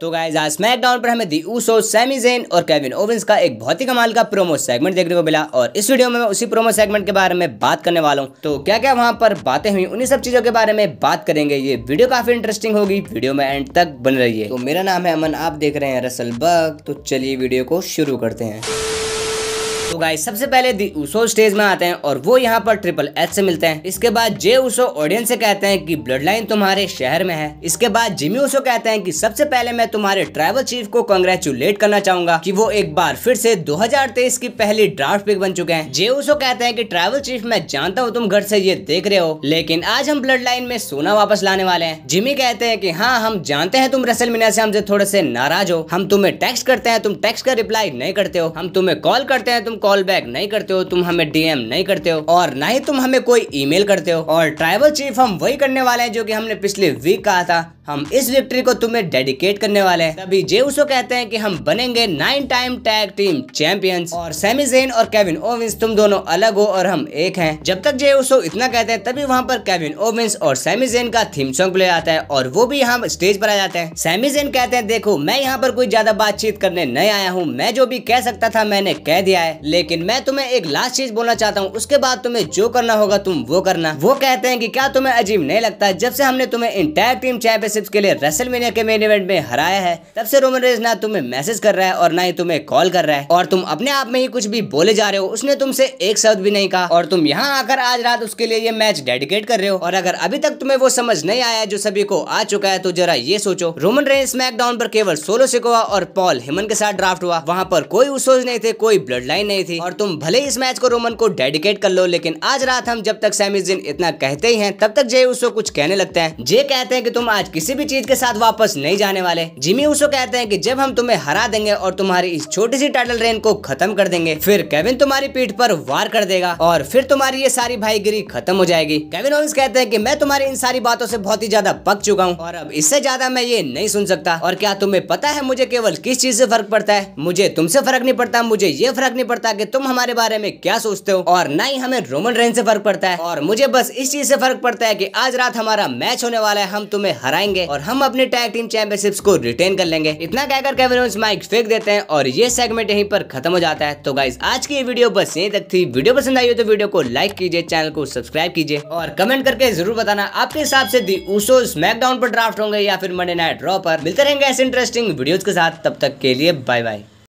तो गाइज आज स्मैकडाउन पर हमें दी ऊसो सैमी जेन और केविन ओविंस का एक बहुत ही कमाल का प्रोमो सेगमेंट देखने को मिला और इस वीडियो में मैं उसी प्रोमो सेगमेंट के बारे में बात करने वाला हूँ तो क्या क्या वहाँ पर बातें हुई उन्हीं सब चीजों के बारे में बात करेंगे ये वीडियो काफी इंटरेस्टिंग होगी वीडियो में एंड तक बन रही है तो मेरा नाम है अमन आप देख रहे हैं रसल बग तो चलिए वीडियो को शुरू करते हैं तो गाइस सबसे पहले दी उसो स्टेज में आते हैं और वो यहाँ पर ट्रिपल एच से मिलते हैं इसके बाद जे उसो ऑडियंस से कहते हैं कि ब्लड लाइन तुम्हारे शहर में है इसके बाद जिमी उसो कहते हैं कि सबसे पहले मैं तुम्हारे ट्राइबल चीफ को कंग्रेचुलेट करना चाहूंगा कि वो एक बार फिर से 2023 की पहली ड्राफ्ट पिक बन चुके हैं जे उसो कहते हैं की ट्राइवल चीफ मैं जानता हूँ तुम घर ऐसी ये देख रहे हो लेकिन आज हम ब्लड लाइन में सोना वापस लाने वाले हैं जिमी कहते हैं की हाँ हम जानते हैं तुम रसल मीना से हमसे थोड़े से नाराज हो हम तुम्हें टेक्स्ट करते हैं तुम टेक्स्ट का रिप्लाई नहीं करते हो हम तुम्हें कॉल करते हैं तुम कॉल बैक नहीं करते हो तुम हमें डीएम नहीं करते हो और ना ही तुम हमें कोई ईमेल करते हो और ट्राइबल चीफ हम वही करने वाले हैं जो कि हमने पिछले वीक कहा था हम इस विक्ट्री को तुम्हें डेडिकेट करने वाले हैं तभी जे उसको कहते हैं कि हम बनेंगे nine time tag team champions और सेमी जेन और केविन ओविंस तुम दोनों अलग हो और हम एक हैं जब तक जे उसको इतना कहते हैं तभी वहाँ पर केविन ओविंस और सेमी जेन का थीम सॉन्ग प्ले आता है और वो भी यहाँ स्टेज पर आ जाते हैं सेमी जेन कहते हैं देखो मैं यहाँ पर कोई ज्यादा बातचीत करने नहीं आया हूँ मैं जो भी कह सकता था मैंने कह दिया है लेकिन मैं तुम्हें एक लास्ट चीज बोलना चाहता हूँ उसके बाद तुम्हें जो करना होगा तुम वो करना वो कहते हैं कि क्या तुम्हें अजीब नहीं लगता जब से हमने तुम्हें इन टैग टीम चैंपियनशिप के लिए रेसलमेनिया के मेन इवेंट में हराया है तब से रोमन रेज ना तुम्हें मैसेज कर रहा है और ना ही तुम्हें कॉल कर रहा है और तुम अपने आप में ही कुछ भी बोले जा रहे हो उसने तुमसे एक शब्द भी नहीं कहा और तुम यहाँ आकर आज रात उसके लिए ये मैच डेडिकेट कर रहे हो और अगर अभी तक तुम्हें वो समझ नहीं आया जो सभी को आ चुका है तो जरा ये सोचो रोमन रेंस स्मैकडाउन पर केवल सोलो सिकोवा और पॉल हिमन के साथ ड्राफ्ट हुआ वहाँ पर कोई उसोज नहीं थे कोई ब्लड लाइन नहीं नहीं थी और तुम भले इस मैच को रोमन को डेडिकेट कर लो लेकिन आज रात हम जब तक सैमी जिन इतना कहते ही है तब तक जय उसको कुछ कहने लगते हैं जे कहते हैं की तुम आज किसी भी चीज के साथ वापस नहीं जाने वाले जिमी उसको कहते हैं की जब हम तुम्हें हरा देंगे और तुम्हारी इस छोटी सी टाइटल रेन को खत्म कर देंगे फिर केविन तुम्हारी पीठ पर वार कर देगा और फिर तुम्हारी ये सारी भाईगिरी खत्म हो जाएगी केविन ओविंस कहते हैं कि मैं तुम्हारी इन सारी बातों से बहुत ही ज्यादा पक चुका हूँ और अब इससे ज्यादा मैं ये नहीं सुन सकता और क्या तुम्हें पता है मुझे केवल किस चीज से फर्क पड़ता है मुझे तुमसे फर्क नहीं पड़ता मुझे ये फर्क नहीं पड़ता पता कि तुम हमारे बारे में क्या सोचते हो और ना ही हमें रोमन रेन से फर्क पड़ता है और मुझे बस इस चीज से फर्क पड़ता है कि आज रात हमारा मैच होने वाला है हम तुम्हें हराएंगे और हम अपने टैग टीम चैंपियनशिप को रिटेन कर लेंगे इतना कहकर केविन माइक फेंक देते हैं और ये सेगमेंट यहीं पर खत्म हो जाता है तो गाइज आज की वीडियो बस यही तक थी वीडियो पसंद आई हो तो वीडियो को लाइक कीजिए चैनल को सब्सक्राइब कीजिए और कमेंट करके जरूर बताना आपके हिसाब से दी उसो स्मैकडाउन पर ड्राफ्ट होंगे या फिर मंडे नाइट ड्रॉ पर मिलते रहेंगे ऐसे इंटरेस्टिंग वीडियोज के साथ तब तक के लिए बाय बाय